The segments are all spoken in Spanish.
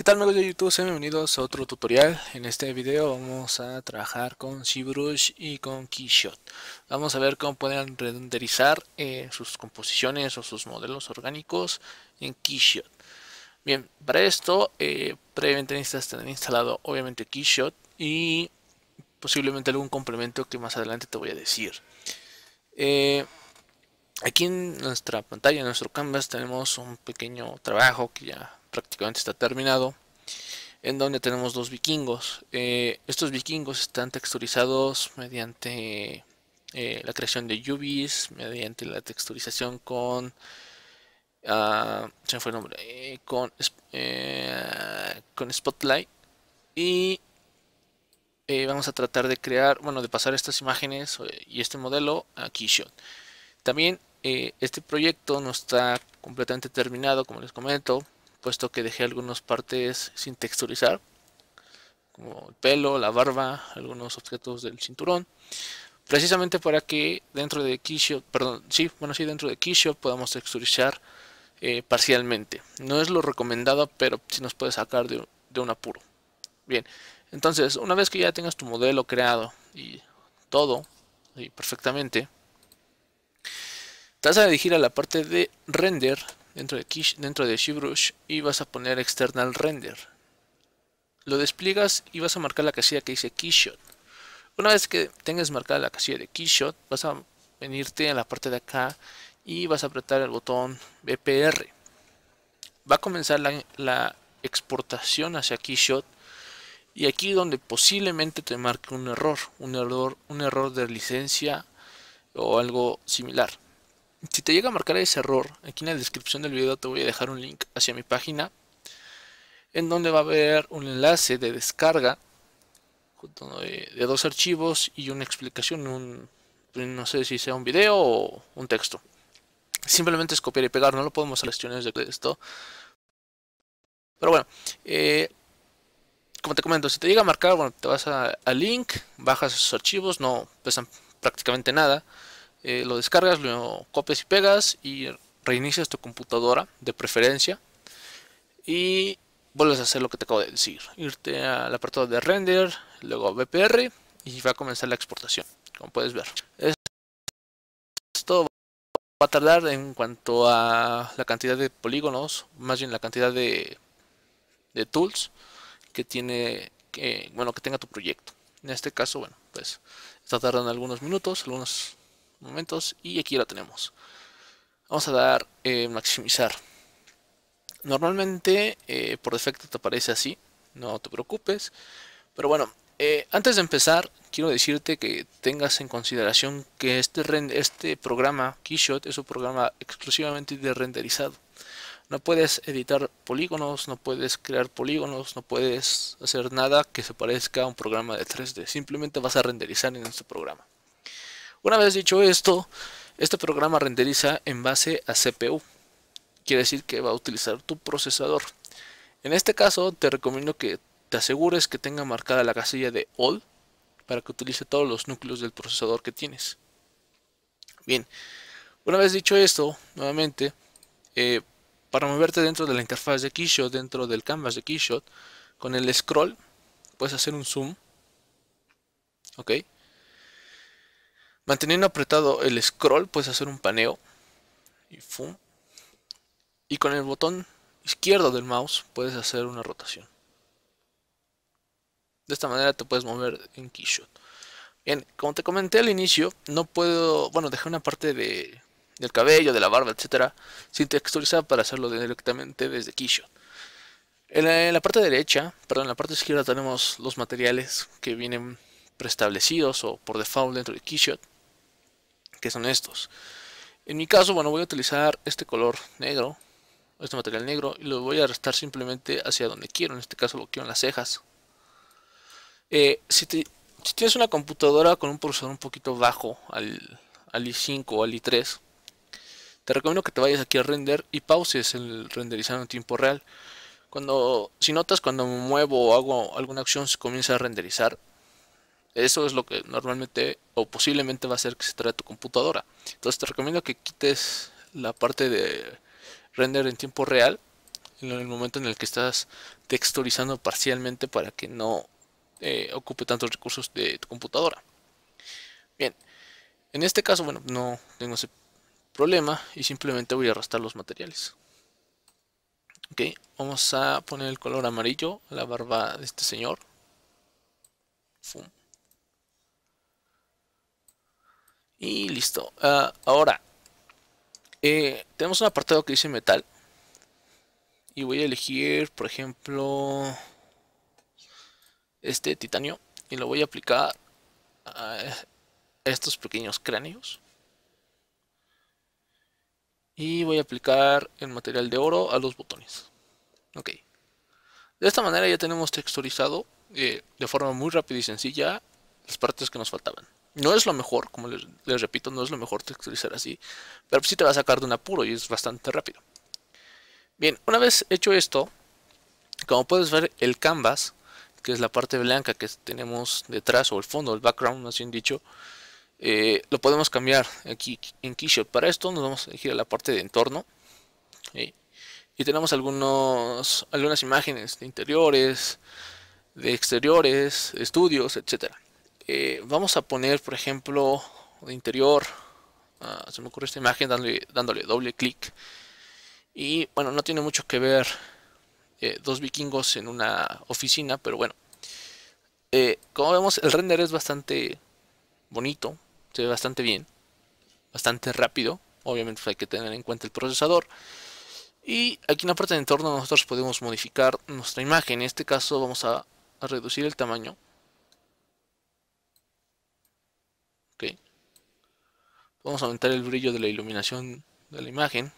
¿Qué tal amigos de YouTube? Sean bienvenidos a otro tutorial. En este video vamos a trabajar con ZBrush y con Keyshot. Vamos a ver cómo pueden renderizar eh, sus composiciones o sus modelos orgánicos en Keyshot. Bien, para esto eh, previamente necesitas tener instalado obviamente Keyshot y posiblemente algún complemento que más adelante te voy a decir. Eh, aquí en nuestra pantalla, en nuestro canvas, tenemos un pequeño trabajo que ya prácticamente está terminado, en donde tenemos dos vikingos. Eh, estos vikingos están texturizados mediante eh, la creación de UVs, mediante la texturización con... Ah, eh, con, con Spotlight y vamos a tratar de crear, bueno, de pasar estas imágenes y este modelo a Keyshot. También este proyecto no está completamente terminado, como les comento, puesto que dejé algunas partes sin texturizar, como el pelo, la barba, algunos objetos del cinturón, precisamente para que dentro de Keyshot, perdón, sí, bueno, sí, dentro de Keyshot podamos texturizar eh, parcialmente. No es lo recomendado, pero si nos puede sacar de, un apuro. Bien, entonces, una vez que ya tengas tu modelo creado y todo y perfectamente, te vas a dirigir a la parte de render dentro de, dentro y vas a poner External Render. Lo despliegas y vas a marcar la casilla que dice Keyshot. Una vez que tengas marcada la casilla de Keyshot, vas a venirte a la parte de acá y vas a apretar el botón BPR. Va a comenzar la, la exportación hacia Keyshot y aquí donde posiblemente te marque un error, un error, un error de licencia o algo similar. Si te llega a marcar ese error, aquí en la descripción del video te voy a dejar un link hacia mi página en donde va a haber un enlace de descarga eh, de dos archivos y una explicación, pues, no sé si sea un video o un texto. Simplemente es copiar y pegar, no lo podemos seleccionar desde de esto. Pero bueno, eh, como te comento, si te llega a marcar, bueno, te vas al link, bajas esos archivos, no pesan prácticamente nada. Eh, lo descargas, lo copias y pegas y reinicias tu computadora de preferencia y vuelves a hacer lo que te acabo de decir, irte al apartado de render, luego a y va a comenzar la exportación, como puedes ver. Esto va a tardar en cuanto a la cantidad de polígonos, más bien la cantidad de, de tools que tiene, bueno, que tenga tu proyecto. En este caso, bueno, pues está tardando algunos minutos, algunos momentos y aquí la tenemos. Vamos a dar eh, maximizar. Normalmente eh, por defecto te aparece así, no te preocupes. Pero bueno, eh, antes de empezar quiero decirte que tengas en consideración que este, este programa Keyshot es un programa exclusivamente de renderizado. No puedes editar polígonos, no puedes crear polígonos, no puedes hacer nada que se parezca a un programa de 3D. Simplemente vas a renderizar en este programa. Una vez dicho esto, este programa renderiza en base a CPU. Quiere decir que va a utilizar tu procesador. En este caso te recomiendo que te asegures que tenga marcada la casilla de All para que utilice todos los núcleos del procesador que tienes. Bien, una vez dicho esto, nuevamente, eh, para moverte dentro de la interfaz de Keyshot, dentro del canvas de Keyshot, con el scroll puedes hacer un zoom. Manteniendo apretado el scroll puedes hacer un paneo. Y, con el botón izquierdo del mouse puedes hacer una rotación. De esta manera te puedes mover en Keyshot. Bien, como te comenté al inicio, no puedo... Bueno, dejé una parte del cabello, de la barba, etcétera, sin texturizar para hacerlo directamente desde Keyshot. en la, parte derecha, perdón, en la parte izquierda tenemos los materiales que vienen preestablecidos o por default dentro de Keyshot que son estos. En mi caso, bueno, voy a utilizar este color negro, este material negro, y lo voy a restar simplemente hacia donde quiero, en este caso lo quiero en las cejas. Eh, si, tienes una computadora con un procesador un poquito bajo al, i5 o al i3, te recomiendo que te vayas aquí a render y pauses el renderizar en tiempo real. Cuando, si notas cuando me muevo o hago alguna acción se comienza a renderizar, eso es lo que normalmente o posiblemente va a hacer que se trae tu computadora. Entonces te recomiendo que quites la parte de render en tiempo real en el momento en el que estás texturizando parcialmente para que no eh, ocupe tantos recursos de tu computadora. Bien, en este caso, bueno, no tengo ese problema y simplemente voy a arrastrar los materiales. Ok, vamos a poner el color amarillo a la barba de este señor. Fum. Y listo. Ah, ahora, eh, tenemos un apartado que dice metal. Y voy a elegir, por ejemplo, este titanio. Y lo voy a aplicar a estos pequeños cráneos. Y voy a aplicar el material de oro a los botones. Ok. De esta manera ya tenemos texturizado eh, de forma muy rápida y sencilla las partes que nos faltaban. No es lo mejor, como les, repito, no es lo mejor texturizar así, pero sí te va a sacar de un apuro y es bastante rápido. Bien, una vez hecho esto, como puedes ver, el canvas, que es la parte blanca que tenemos detrás, o el fondo, el background, más bien dicho, eh, lo podemos cambiar aquí en Keyshot. Para esto nos vamos a elegir a la parte de entorno. Y tenemos algunos, algunas imágenes de interiores, de exteriores, estudios, etcétera. Eh, vamos a poner, por ejemplo, de interior. Ah, se me ocurre esta imagen dándole, doble clic. Y bueno, no tiene mucho que ver eh, dos vikingos en una oficina, pero bueno. Eh, como vemos, el render es bastante bonito, se ve bastante bien, bastante rápido. Obviamente hay que tener en cuenta el procesador. Y aquí en la parte de entorno nosotros podemos modificar nuestra imagen. En este caso vamos a reducir el tamaño Vamos a aumentar el brillo de la iluminación de la imagen.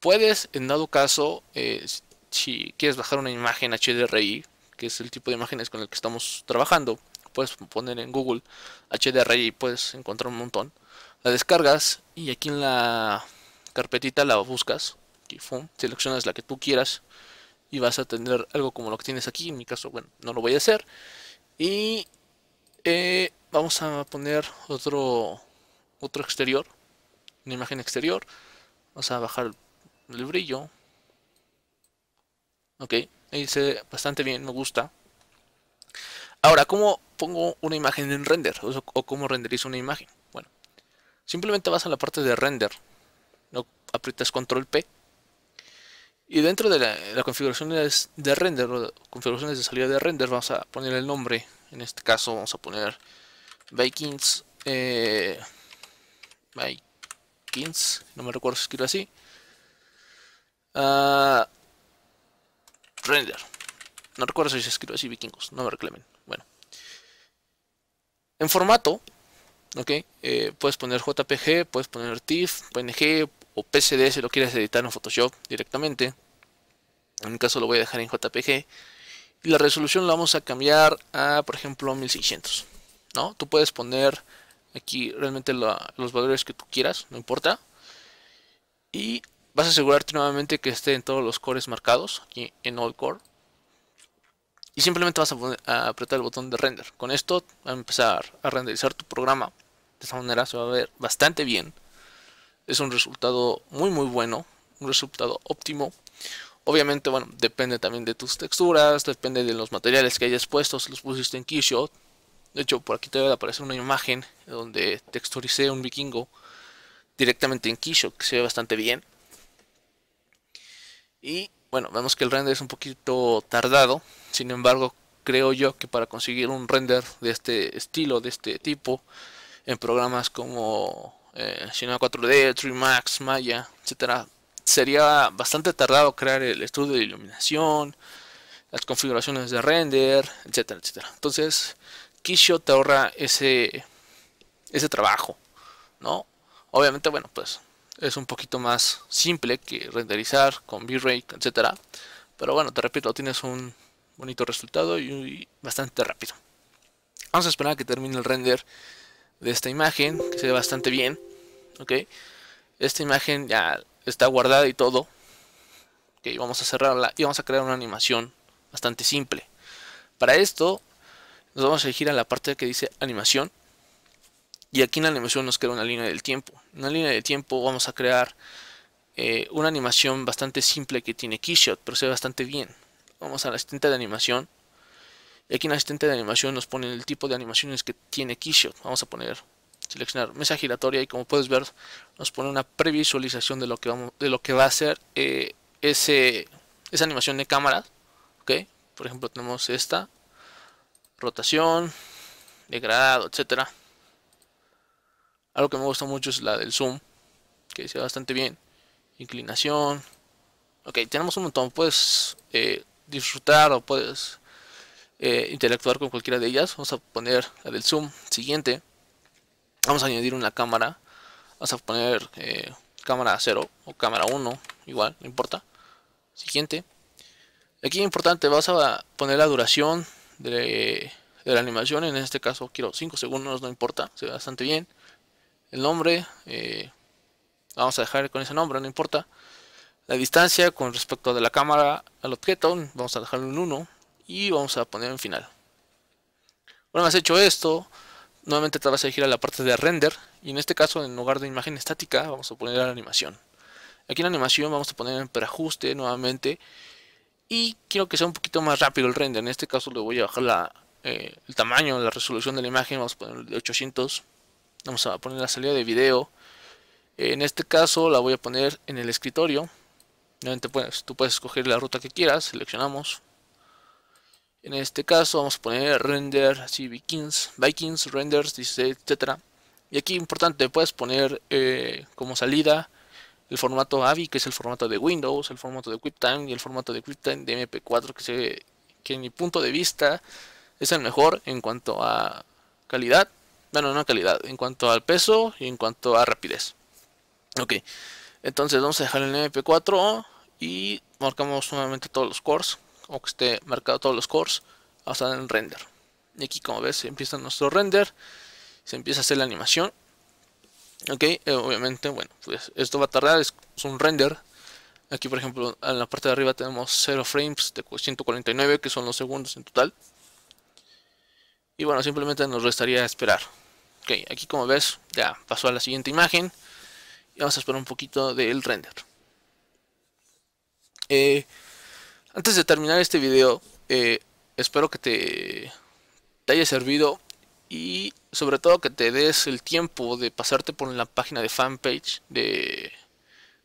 Puedes, en dado caso, eh, si quieres bajar una imagen HDRI, que es el tipo de imágenes con el que estamos trabajando, puedes poner en Google HDRI y puedes encontrar un montón. La descargas y aquí en la carpetita la buscas, seleccionas la que tú quieras y vas a tener algo como lo que tienes aquí. En mi caso, bueno, no lo voy a hacer. Y eh, vamos a poner otro, otro exterior, una imagen exterior. Vamos a bajar el brillo. Ok, ahí se bastante bien, me gusta. Ahora, ¿cómo pongo una imagen en render? O, cómo renderizo una imagen. Bueno, simplemente vas a la parte de render. ¿no? Aprietas control P. Y dentro de la, la configuración de render, o configuraciones de salida de render, vamos a poner el nombre. En este caso vamos a poner Vikings, eh, Vikings, no me recuerdo si escribo así. Ah, render. No recuerdo si se escribe así, vikingos, no me reclamen. Bueno. En formato, ok, eh, puedes poner JPG, puedes poner TIFF, PNG o PCD si lo quieres editar en Photoshop directamente. En mi caso lo voy a dejar en JPG. Y la resolución la vamos a cambiar a, por ejemplo, 1600. ¿no? Tú puedes poner aquí realmente los valores que tú quieras, no importa. Y vas a asegurarte nuevamente que esté en todos los cores marcados, aquí en All Core. Y simplemente vas a, apretar el botón de render. Con esto va a empezar a renderizar tu programa. De esta manera se va a ver bastante bien. Es un resultado muy muy bueno, un resultado óptimo. Obviamente, bueno, depende también de tus texturas, depende de los materiales que hayas puesto, si los pusiste en Keyshot, de hecho, por aquí te debe aparecer una imagen donde texturice un vikingo directamente en Keyshot, que se ve bastante bien. Y bueno, vemos que el render es un poquito tardado, sin embargo, creo yo que para conseguir un render de este estilo, de este tipo, en programas como eh, Cinema 4D, 3 Max, Maya, etcétera, sería bastante tardado crear el estudio de iluminación, las configuraciones de render, etcétera, etcétera. Entonces, Kishio te ahorra ese, ese trabajo, ¿no? Obviamente, bueno, pues es un poquito más simple que renderizar con V-Ray, etcétera. Pero bueno, te repito, tienes un bonito resultado y bastante rápido. Vamos a esperar a que termine el render de esta imagen, que se ve bastante bien. Ok, esta imagen ya está guardada y todo. Ok, vamos a cerrarla y vamos a crear una animación bastante simple. Para esto, nos vamos a elegir a la parte que dice animación. Y aquí en la animación nos queda una línea del tiempo. En la línea del tiempo vamos a crear eh, una animación bastante simple que tiene Keyshot, pero se ve bastante bien. Vamos a la asistente de animación. Y aquí en la asistente de animación nos pone el tipo de animaciones que tiene Keyshot. Vamos a poner, seleccionar mesa giratoria y como puedes ver nos pone una previsualización de lo que, vamos, de lo que va a ser eh, ese, esa animación de cámara. Por ejemplo tenemos esta, rotación, degradado, etcétera. Algo que me gusta mucho es la del zoom, que se bastante bien. Inclinación. Ok, tenemos un montón. Puedes eh, disfrutar o puedes eh, interactuar con cualquiera de ellas. Vamos a poner la del zoom. Siguiente. Vamos a añadir una cámara. Vamos a poner eh, cámara 0 o cámara 1. Igual, no importa. Siguiente. Aquí importante, vas a poner la duración de, la animación. En este caso quiero 5 segundos, no importa, se ve bastante bien. El nombre, eh, vamos a dejar con ese nombre, no importa. La distancia con respecto de la cámara al objeto, vamos a dejarlo en 1 y vamos a poner en final. Una vez hecho esto, nuevamente te vas a elegir a la parte de render y en este caso en lugar de imagen estática vamos a poner la animación. Aquí en la animación vamos a poner en preajuste nuevamente y quiero que sea un poquito más rápido el render. En este caso le voy a bajar eh, el tamaño, la resolución de la imagen, vamos a poner de 800. Vamos a poner la salida de video. en este caso la voy a poner en el escritorio. puedes, tú puedes escoger la ruta que quieras, seleccionamos. En este caso vamos a poner render, así vikings, vikings, renders, etc. Y aquí importante, puedes poner eh, como salida el formato AVI, que es el formato de Windows, el formato de QuickTime y el formato de QuickTime de MP4, que, se, que en mi punto de vista es el mejor en cuanto a calidad, bueno, no calidad, en cuanto al peso y en cuanto a rapidez. Ok, entonces vamos a dejar el MP4 y marcamos nuevamente todos los cores, o que esté marcado todos los cores, hasta en render. Y aquí como ves empieza nuestro render, se empieza a hacer la animación. Ok, eh, obviamente, bueno, pues esto va a tardar, es, un render. Aquí, por ejemplo, en la parte de arriba tenemos 0 frames de 149, que son los segundos en total. Y bueno, simplemente nos restaría esperar. Ok, aquí como ves, ya pasó a la siguiente imagen. Y vamos a esperar un poquito del render. Eh, antes de terminar este video, eh, espero que te, te haya servido y sobre todo que te des el tiempo de pasarte por la página de fanpage de,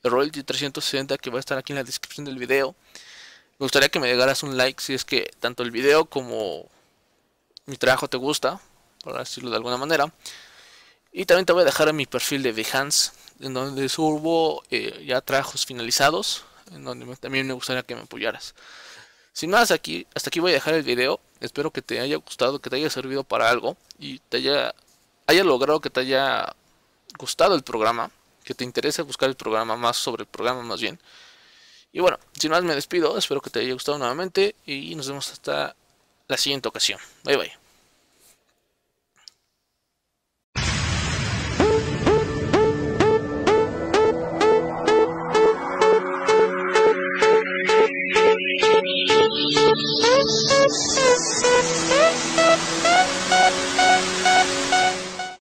de Royalty 360 que va a estar aquí en la descripción del video. Me gustaría que me dejaras un like si es que tanto el video como mi trabajo te gusta, por decirlo de alguna manera. Y también te voy a dejar en mi perfil de Behance, en donde subo eh, ya trabajos finalizados, en donde también me gustaría que me apoyaras. Sin más, aquí, hasta aquí voy a dejar el video. Espero que te haya gustado, que te haya servido para algo y te haya, haya logrado que te haya gustado el programa, que te interese buscar el programa más sobre el programa más bien. Y bueno, sin más me despido, espero que te haya gustado nuevamente y nos vemos hasta la siguiente ocasión. Bye bye. Thank you.